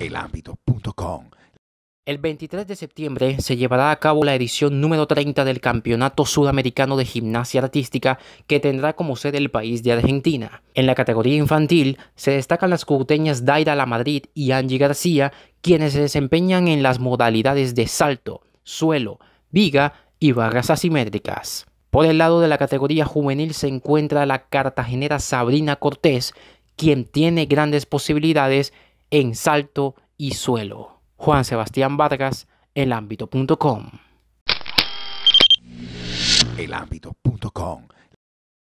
El 23 de septiembre se llevará a cabo la edición número 30 del Campeonato Sudamericano de Gimnasia Artística que tendrá como sede el país de Argentina. En la categoría infantil se destacan las cubuteñas Daira La Madrid y Angie García, quienes se desempeñan en las modalidades de salto, suelo, viga y barras asimétricas. Por el lado de la categoría juvenil se encuentra la cartagenera Sabrina Cortés, quien tiene grandes posibilidades en salto y suelo. Juan Sebastián Vargas, El Ámbito.com